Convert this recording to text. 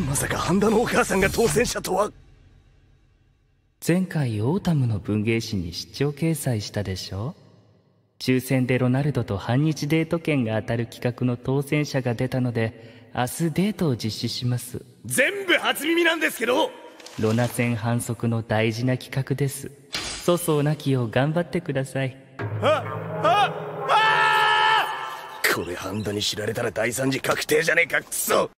まさか半田のお母さんが当選者とは前回オータムの文芸誌に出張掲載したでしょ抽選でロナルドと半日デート券が当たる企画の当選者が出たので明日デートを実施します全部初耳なんですけどロナ戦反則の大事な企画です粗相なきよう頑張ってくださいあああこれハンダに知られたら大惨事確定じゃねえかクソ